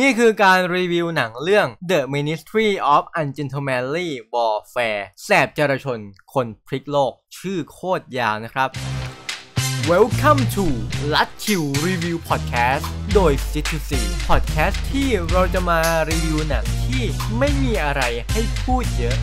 นี่คือการรีวิวหนังเรื่อง The Ministry of Ungentlemanly Warfare แสบจรชน คนพลิกโลก ชื่อโคตรยาวนะครับ Welcome to l ั c ชิว Review Podcast โดย i t c Podcast ที่เราจะมารีวิวหนังที่ไม่มีอะไรให้พูดเยอะ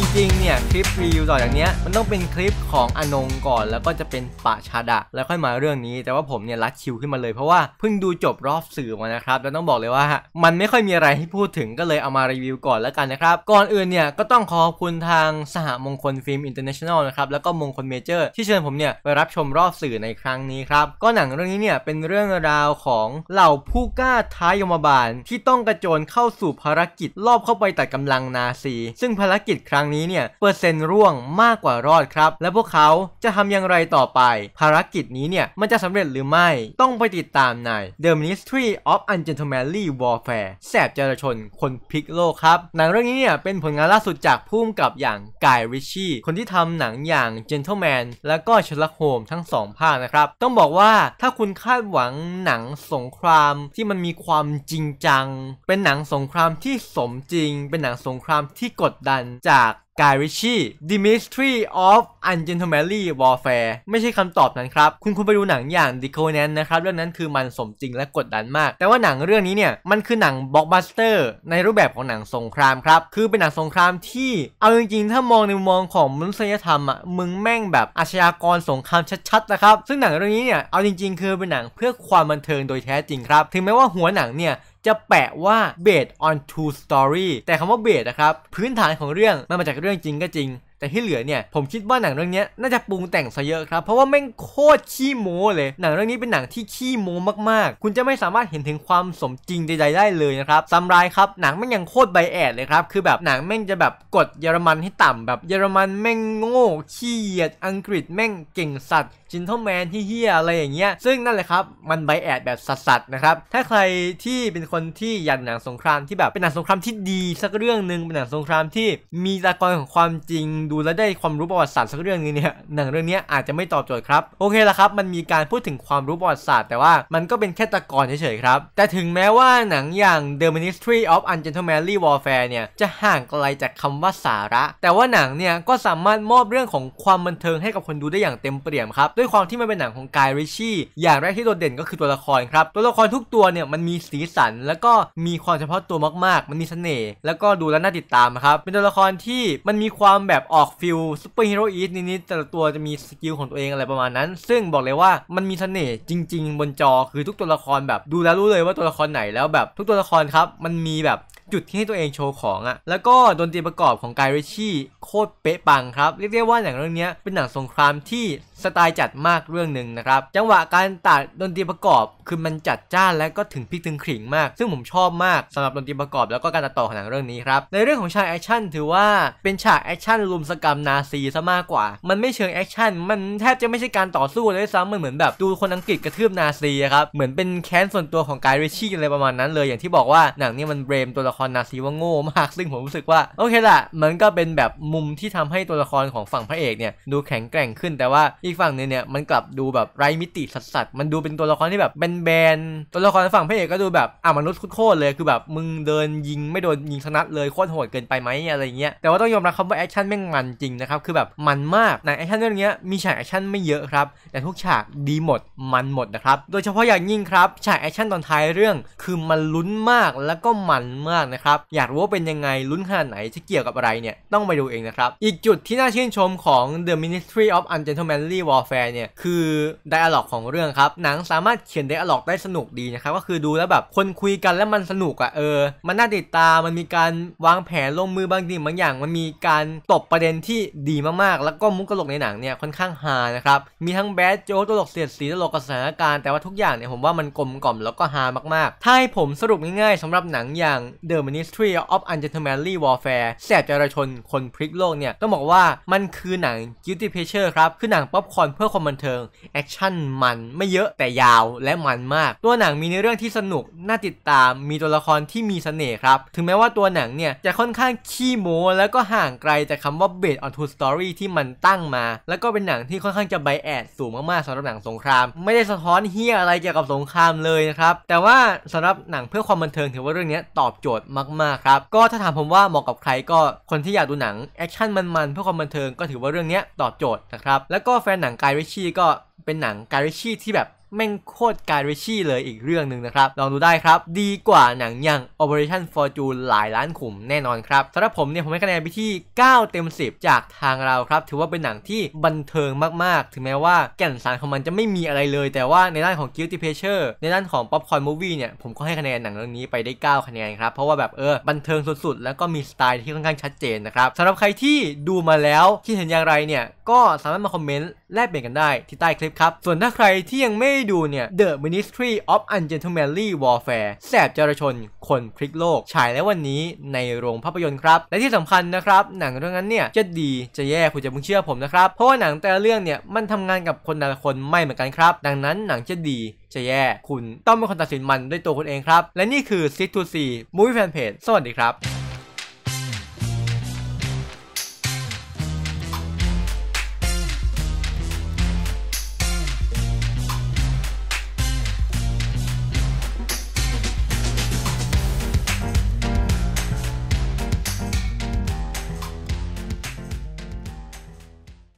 จริงๆเนี่ยคลิปรีวิวต่อจากนี้มันต้องเป็นคลิปของอนงก่อนแล้วก็จะเป็นปะชาดะแล้วค่อยมาเรื่องนี้แต่ว่าผมเนี่ยรัดคิวขึ้นมาเลยเพราะว่าเพิ่งดูจบรอบสื่อมานะครับแล้วต้องบอกเลยว่า มันไม่ค่อยมีอะไรให้พูดถึงก็เลยเอามารีวิวก่อนแล้วกันนะครับก่อนอื่นเนี่ยก็ต้องขอบคุณทางสหมงคลฟิล์มอินเตอร์เนชั่นแนลนะครับแล้วก็มงคลเมเจอร์ที่เชิญผมเนี่ยไปรับชมรอบสื่อในครั้งนี้ครับก็หนังเรื่องนี้เนี่ยเป็นเรื่องราวของเหล่าผู้กล้าท้ายมบาลที่ต้องกระโจนเข้าสู่ภารกิจรอบเข้าไปตัดกำลังนาซี ซึ่งภารกิจครั้งงนี้เนี่ยเปอร์เซ็นต์ร่วงมากกว่ารอดครับ และพวกเขาจะทำอย่างไรต่อไป ภารกิจนี้เนี่ยมันจะสำเร็จหรือไม่ต้องไปติดตามใน The Ministry of Ungentlemanly Warfare แสบจราชนคนพลิกโลกครับ หนังเรื่องนี้เนี่ยเป็นผลงานล่าสุดจากพุ่มกับอย่างกายริชชี่คนที่ทำหนังอย่าง Gentleman และก็ชลโฮมทั้ง2ภาคนะครับ ต้องบอกว่าถ้าคุณคาดหวังหนังสงครามที่มันมีความจริงจัง เป็นหนังสงครามที่สมจริง เป็นหนังสงครามที่กดดันจากกายริชี่ The Mystery of Ungentlemanly Warfare ไม่ใช่คำตอบนั้นครับ คุณควรไปดูหนังอย่าง The Conan นะครับ เรื่องนั้นคือมันสมจริงและกดดันมาก แต่ว่าหนังเรื่องนี้เนี่ย มันคือหนังบล็อกบัสเตอร์ ในรูปแบบของหนังสงครามครับ คือเป็นหนังสงครามที่ เอาจริงๆ ถ้ามองในมุมมองของมนุษยธรรมอ่ะมึงแม่งแบบอาชญากรสงครามชัดๆนะครับซึ่งหนังเรื่องนี้เนี่ยเอาจริงๆคือเป็นหนังเพื่อความบันเทิงโดยแท้จริงครับถึงแม้ว่าหัวหนังเนี่ยจะแปะว่า based on true story แต่คำว่า based นะครับพื้นฐานของเรื่อง มันมาจากเรื่องจริงก็จริงแต่ที่เหลือเนี่ยผมคิดว่าหนังเรื่องนี้น่าจะปรุงแต่งซะเยอะครับ เพราะว่าแม่งโคตรขี้โม้เลย หนังเรื่องนี้เป็นหนังที่ขี้โม้มากๆ คุณจะไม่สามารถเห็นถึงความสมจริงใดๆได้เลยนะครับซัมไรครับหนังแม่งยังโคตรใบแอดเลยครับคือแบบหนังแม่งจะแบบกดเยอรมันให้ต่ำแบบเยอรมันแม่งโง่ขี้เหยียด อังกฤษแม่งเก่งสัตว์จินเทอร์แมนที่เฮียอะไรอย่างเงี้ยซึ่งนั่นแหละครับมันใบแอดแบบสัส์นะครับถ้าใครที่เป็นคนที่อยากหนังสงครามที่แบบเป็นหนังสงครามที่ดีสักเรื่องหนึ่งเป็นหนังสงครามที่มีตะกอนของความจริงดูแล้วได้ความรู้ประวัติศาสตร์สักเรื่องนึงเนี่ยหนังเรื่องนี้อาจจะไม่ตอบโจทย์ครับ โอเคละครับ มันมีการพูดถึงความรู้ประวัติศาสตร์ แต่ว่ามันก็เป็นแค่ตะกอนเฉยๆครับ แต่ถึงแม้ว่าหนังอย่าง The Ministry of Ungentlemanly Warfare เนี่ยจะห่างไกลจากคำว่าสาระ แต่ว่าหนังเนี่ยก็สามารถมอบเรื่องของความบันเทิงให้กับคนดูได้อย่างเต็มเปี่ยมครับด้วยความที่มันเป็นหนังของกายริชี่อย่างแรกที่โดดเด่นก็คือตัวละครครับ ตัวละครทุกตัวเนี่ยมันมีสีสัน แล้วก็มีความเฉพาะตัวมากๆมันมีเสน่ห์แล้วก็ดูแล้วน่าติดตามครับ เป็นตัวละครที่มันมีความแบบออกฟิลซูเปอร์ฮีโร่อีทนิดๆแต่ละตัวจะมีสกิลของตัวเองอะไรประมาณนั้น ซึ่งบอกเลยว่ามันมีเสน่ห์จริงๆบนจอคือทุกตัวละครแบบดูแล้วรู้เลยว่าตัวละครไหนแล้วแบบ ทุกตัวละครครับมันมีแบบจุดที่ให้ตัวเองโชว์ของอะ่ะ แล้วก็ดนตรีประกอบของไกริชี่โคตรเป๊ะปังครับ เรียกได้ว่าหนังเรื่องนี้เป็นหนังสงครามที่สไตล์จัดมากเรื่องหนึ่งนะครับ จังหวะการตัดดนตรีประกอบคือมันจัดจ้านและก็ถึงพิกถึงขิงมาก ซึ่งผมชอบมาก สำหรับดนตรีประกอบ แล้วก็การตัดต่อของหนังเรื่องนี้ครับ ในเรื่องของฉากแอคชั่นถือว่าเป็นฉากแอคชั่นลุมสกรรมนาซีซะมากกว่า มันไม่เชิงแอคชั่น มันแทบจะไม่ใช่การต่อสู้เลยซ้ำมันเหมือนแบบดูคนอังกฤษกระทืบนาซีครับ เหมือนเป็นแค้นส่วนตัวของไการิชี่อะไรประมาณนั้นเลยอย่างที่บอกว่าหนังนี้มันเบรมตัวละครนาซีว่าโง่มากซึ่งผมรู้สึกว่าโอเคละมันก็เป็นแบบมุมที่ทำให้ตัวละครของฝั่งพระเอกเนี่ยดูแข็งแกร่งขึ้นแต่ว่าอีกฝั่งนึงเนี่ยมันกลับดูแบบไร้มิติสัสส์มันดูเป็นตัวละครที่แบบแบนๆตัวละครฝั่งพระเอกก็ดูแบบอ่ะมนุษย์โคตรเลยคือแบบมึงเดินยิงไม่โดนยิงสนัดเลยโคตรโหดเกินไปไหมอะไรเงี้ยแต่ว่าต้องยอมรับคำว่าแอคชั่นแม่งมันจริงนะครับคือแบบมันมากในแอคชั่นเรื่องนี้มีฉากแอคชั่นไม่เยอะครับแต่ทุกฉากดีหมดมันหมดนะครับโดยเฉพาะอย่างยิ่งครับฉากแอคชั่นตอนท้ายเรื่องคือมันลุ้นมากแล้วก็มันมากันนะครับอยากรู้ว่าเป็นยังไงลุ้นขนาดไหน จะเกี่ยวกับอะไรเนี่ยต้องไปดูเองนะครับ อีกจุดที่น่าชื่นชมของ The Ministry of Ungentlemanly Warfare เนี่ยคือไดอะล็อกของเรื่องครับ หนังสามารถเขียนไดอะล็อกได้สนุกดีนะครับ ก็คือดูแล้วแบบคนคุยกันแล้วมันสนุกอะ่ะเออ มันน่าติดตามมันมีการวางแผนลงมือบางทีบางอย่าง มันมีการตบประเด็นที่ดีมาก ๆ แล้วก็มุกตลกในหนังเนี่ยค่อนข้างฮานะครับมีทั้งแบดโจ๊ตลกเสียดสีตลกกับสถานการณ์แต่ว่าทุกอย่างเนี่ยผมว่ามันกลมกล่อมแล้วก็ฮามากๆ ถ้าให้ผมสรุปง่ายๆสำหรับหนังอย่าง The The Ministry of Ungentlemanly Warfare แสบจราชนคนพลิกโลกเนี่ย ต้องบอกว่ามันคือหนัง Guilty Pleasure ครับ คือหนังป๊อปคอร์นเพื่อความบันเทิงแอคชั่นมันไม่เยอะแต่ยาวและมันมาก ตัวหนังมีในเรื่องที่สนุก น่าติดตามมีตัวละครที่มีเสน่ห์ครับ ถึงแม้ว่าตัวหนังเนี่ย จะค่อนข้างขี้โม้แล้วก็ห่างไกลจากคำว่า based on true story ที่มันตั้งมา แล้วก็เป็นหนังที่ค่อนข้างจะไบแอดสูงมากๆสำหรับหนังสงครามไม่ได้สะท้อนเฮียอะไรเกี่ยวกับสงครามเลยนะครับแต่ว่าสำหรับหนังเพื่อความบันเทิงถือว่าเรื่องนี้ตอบโจทมากๆ ครับ ก็ถ้าถามผมว่าเหมาะกับใครก็คนที่อยากดูหนัง แอคชั่นมัน ๆ เพื่อความบันเทิง ก็ถือว่าเรื่องนี้ตอบโจทย์นะครับ แล้วก็แฟนหนังกา์ริชี่ก็เป็นหนังการิชี่ที่แบบแม่งโคตรการิชี่เลยอีกเรื่องหนึ่งนะครับ ลองดูได้ครับ ดีกว่าหนังอย่าง Operation Fortune หลายล้านขุมแน่นอนครับสำหรับผมเนี่ย ผมให้คะแนนไปที่ 9 เต็ม 10 จากทางเราครับ ถือว่าเป็นหนังที่บันเทิงมากๆ ถึงแม้ว่าแก่นสารของมันจะไม่มีอะไรเลย แต่ว่าในด้านของ Guilty Pleasure ในด้านของ Popcorn Movie เนี่ย ผมก็ให้คะแนนหนังเรื่องนี้ไปได้ 9 คะแนนครับเพราะว่าแบบเออบันเทิงสุดๆ แล้วก็มีสไตล์ที่ค่อนข้างชัดเจนนะครับสำหรับใครที่ดูมาแล้วคิดเห็นอย่างไรเนี่ยก็สามารถมาคอมเมนต์แลกเปลี่ยนกันได้ ที่ใต้คลิปครับส่วนถ้าใครที่ยังไม่ได้ดูเนี่ย The Ministry of Ungentlemanly Warfare แสบจรชน คนพลิกโลก ฉายแล้ววันนี้ในโรงภาพยนตร์ครับ และที่สำคัญนะครับ หนังเรื่องนั้นเนี่ยจะดีจะแย่คุณจะมึงเชื่อผมนะครับ เพราะว่าหนังแต่ละเรื่องเนี่ยมันทำงานกับคนแต่ละคนไม่เหมือนกันครับ ดังนั้นหนังจะดีจะแย่คุณต้องเป็นคนตัดสินมันด้วยตัวคุณเองครับ และนี่คือ Sit to See Movie Fanpage สวัสดีครับ